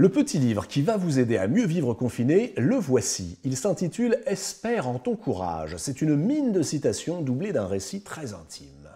Le petit livre qui va vous aider à mieux vivre confiné, le voici. Il s'intitule Espère en ton courage. C'est une mine de citations doublée d'un récit très intime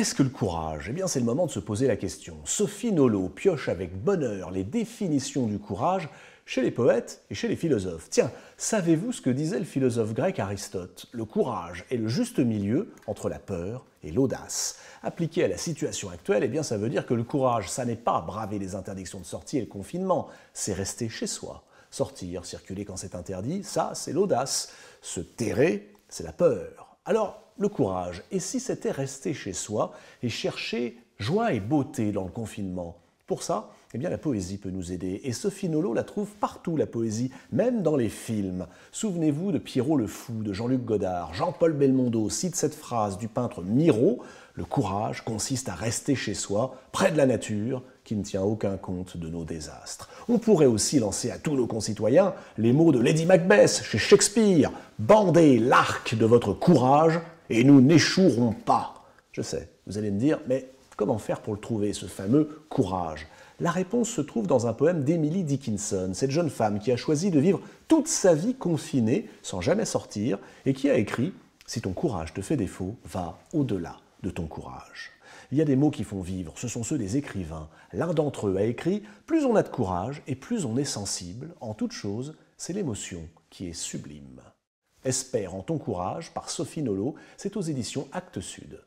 qu'est-ce que le courage Eh bien, c'est le moment de se poser la question. Sophie nolo pioche avec bonheur les définitions du courage chez les poètes et chez les philosophes. Tiens, savez-vous ce que disait le philosophe grec Aristote Le courage est le juste milieu entre la peur et l'audace. Appliqué à la situation actuelle, eh bien, ça veut dire que le courage, ça n'est pas braver les interdictions de sortie et le confinement, c'est rester chez soi. Sortir, circuler quand c'est interdit, ça, c'est l'audace. Se terrer, c'est la peur. Alors, le courage. Et si c'était rester chez soi et chercher joie et beauté dans le confinement Pour ça, eh bien, la poésie peut nous aider. Et Sophie Nolo la trouve partout, la poésie, même dans les films. Souvenez-vous de Pierrot le Fou, de Jean-Luc Godard. Jean-Paul Belmondo cite cette phrase du peintre Miro Le courage consiste à rester chez soi, près de la nature, qui ne tient aucun compte de nos désastres. On pourrait aussi lancer à tous nos concitoyens les mots de Lady Macbeth chez Shakespeare Bandez l'arc de votre courage et nous n'échouerons pas. Je sais, vous allez me dire, mais comment faire pour le trouver, ce fameux courage La réponse se trouve dans un poème d'Emily Dickinson, cette jeune femme qui a choisi de vivre toute sa vie confinée, sans jamais sortir, et qui a écrit Si ton courage te fait défaut, va au-delà de ton courage. Il y a des mots qui font vivre, ce sont ceux des écrivains. L'un d'entre eux a écrit Plus on a de courage et plus on est sensible, en toute chose, c'est l'émotion qui est sublime. Espère en ton courage par Sophie Nolot, c'est aux éditions Actes Sud.